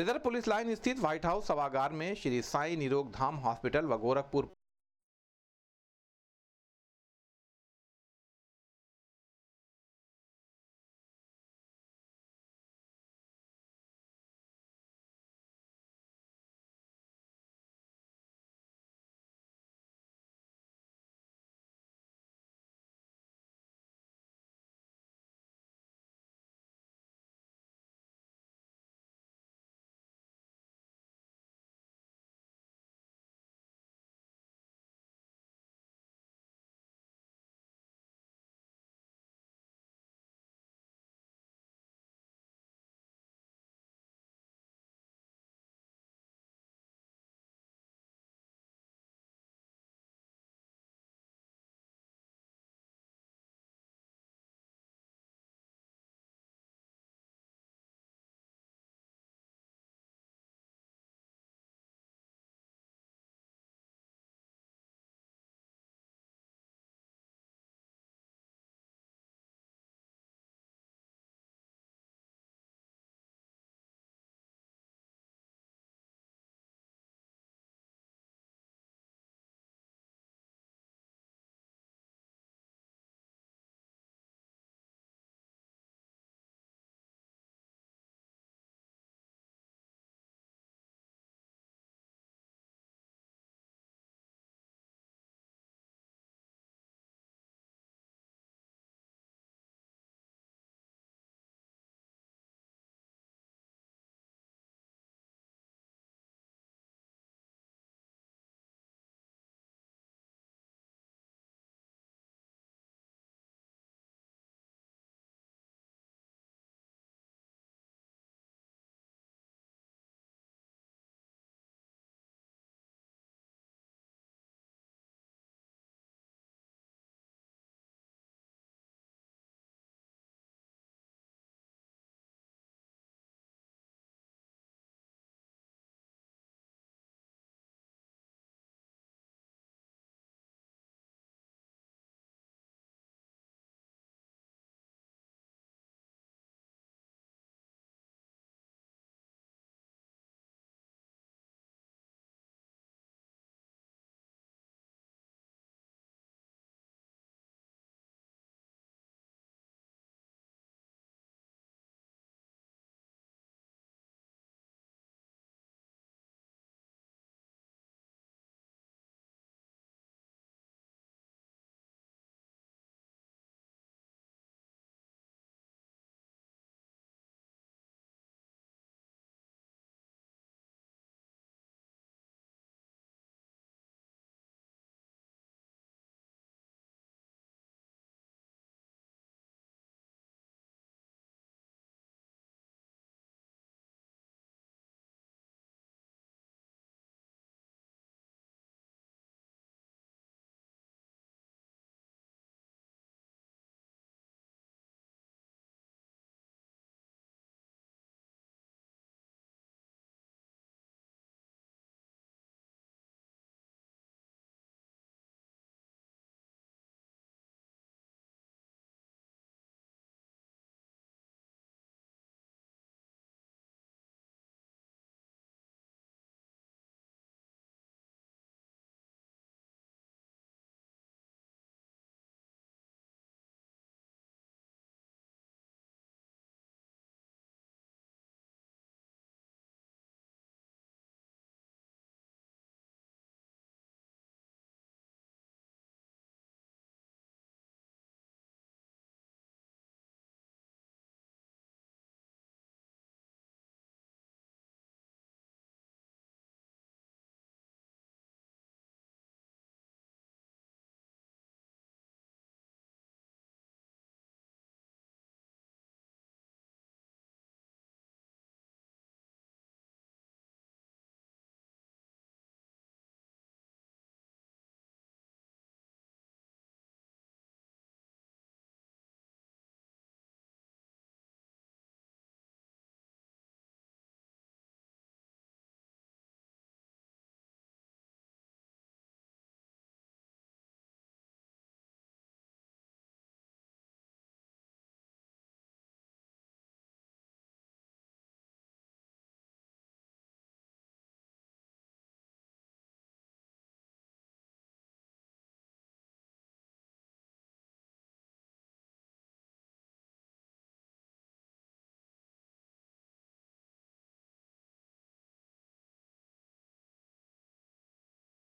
reserve police line स्थित White House सभागार में श्री साई निरोग धाम हॉस्पिटल व गोरखपुर